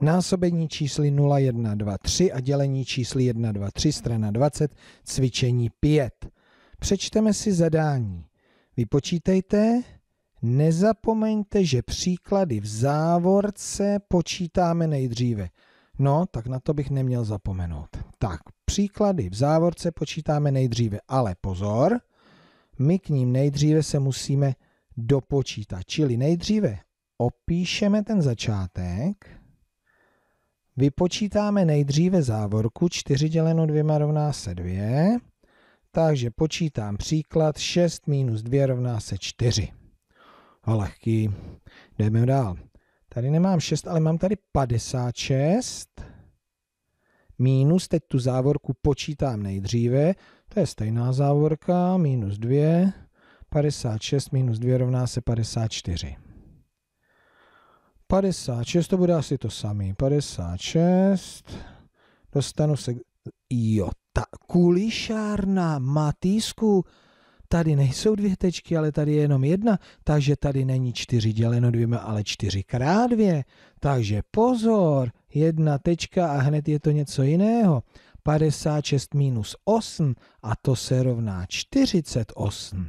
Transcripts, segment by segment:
násobení čísly 0, 1, 2, 3 a dělení čísly 1, 2, 3, strana 20, cvičení 5. Přečteme si zadání. Vypočítejte, nezapomeňte, že příklady v závorce počítáme nejdříve. No, tak na to bych neměl zapomenout. Tak, příklady v závorce počítáme nejdříve, ale pozor, my k ním nejdříve se musíme dopočítat. Čili nejdříve opíšeme ten začátek, Vypočítáme nejdříve závorku 4 děleno 2 rovná se 2, takže počítám příklad 6 minus 2 rovná se 4. A lehký. Jdeme dál. Tady nemám 6, ale mám tady 56 minus, teď tu závorku počítám nejdříve, to je stejná závorka, minus 2, 56 minus 2 rovná se 54. 56 to bude asi to samý. 56. Dostanu se... Jo, ta kulišárna Matýsku. Tady nejsou dvě tečky, ale tady je jenom jedna, takže tady není čtyři děleno dvěma, ale čtyři krát dvě. Takže pozor, jedna tečka a hned je to něco jiného. 56 minus 8 a to se rovná 48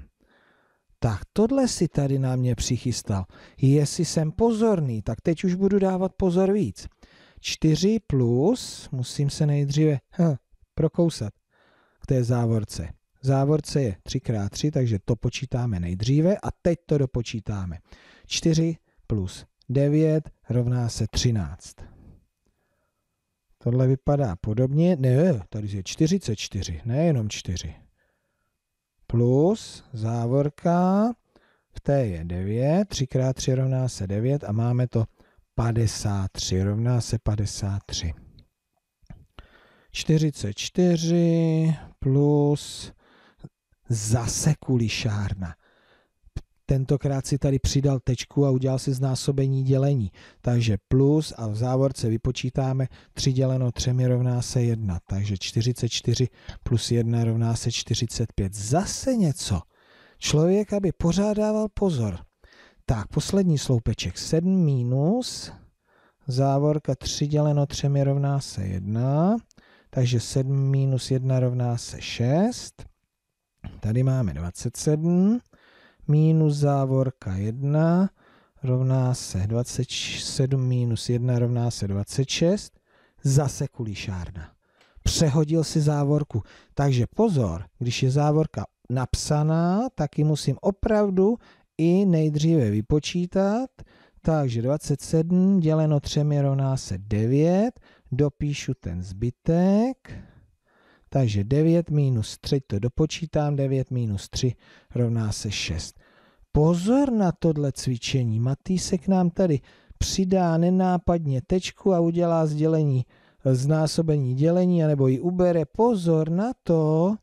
tak tohle si tady na mě přichystal. Jestli jsem pozorný, tak teď už budu dávat pozor víc. 4 plus, musím se nejdříve hm, prokousat k té závorce. Závorce je 3x3, takže to počítáme nejdříve a teď to dopočítáme. 4 plus 9 rovná se 13. Tohle vypadá podobně. Ne, tady je 44, nejenom 4 plus závorka, v té je 9, 3 x 3 rovná se 9 a máme to 53, rovná se 53. 44 plus zase kulišárna tentokrát si tady přidal tečku a udělal si znásobení dělení. Takže plus a v závorce vypočítáme 3 děleno 3 rovná se 1. Takže 44 plus 1 rovná se 45. Zase něco. Člověk, aby pořádával pozor. Tak, poslední sloupeček. 7 minus závorka 3 děleno 3 rovná se 1. Takže 7 minus 1 rovná se 6. Tady máme 27 minus závorka 1 rovná se 27 minus 1 rovná se 26, zase kulišárna. Přehodil si závorku. Takže pozor, když je závorka napsaná, tak ji musím opravdu i nejdříve vypočítat. Takže 27 děleno 3 rovná se 9, dopíšu ten zbytek. Takže 9 minus 3, to dopočítám, 9 minus 3 rovná se 6. Pozor na tohle cvičení. Matýsek nám tady přidá nenápadně tečku a udělá sdělení, znásobení dělení, anebo ji ubere. Pozor na to,